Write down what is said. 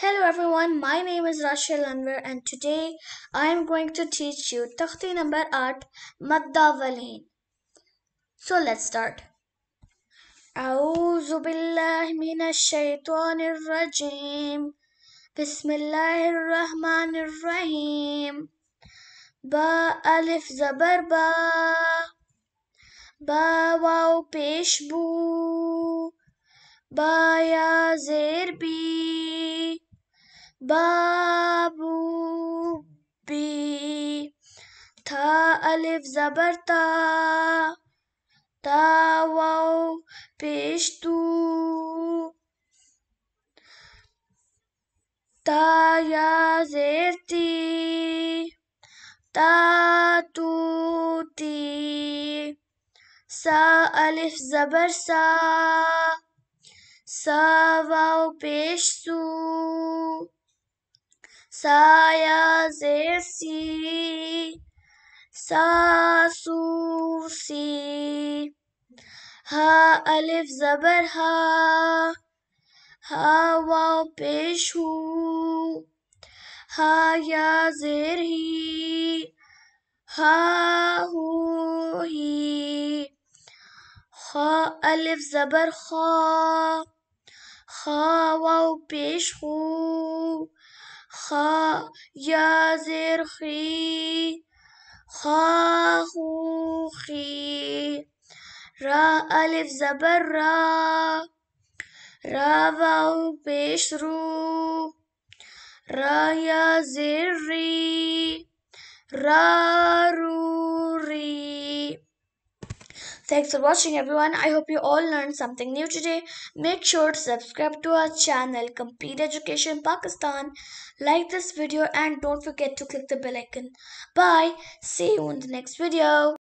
Hello everyone, my name is Rashid Anwar and today I am going to teach you Takhti number 8 Maddawalain. So let's start. أعوذ بالله من الشيطان الرجيم بسم الله الرحمن الرحيم با ألف زبر با با واو پیش بو با یا زیر بی बाबू बी था अलिफ जबरता तावाओ पेशतू ताया जेरती तातूती सा अलिफ जबर सा सा वाओ पेश सू سایا زیر سی سا سو سی ہا الف زبر ہا ہا واؤ پیش ہو ہایا زیر ہی ہا ہی خا الف ضبر خو خا و پیش ہو خا يا زرخي خي خا خو خي را ألف زبر را را واو بشرو را يا زري را رو Thanks for watching everyone. I hope you all learned something new today. Make sure to subscribe to our channel Complete Education Pakistan. Like this video and don't forget to click the bell icon. Bye. See you in the next video.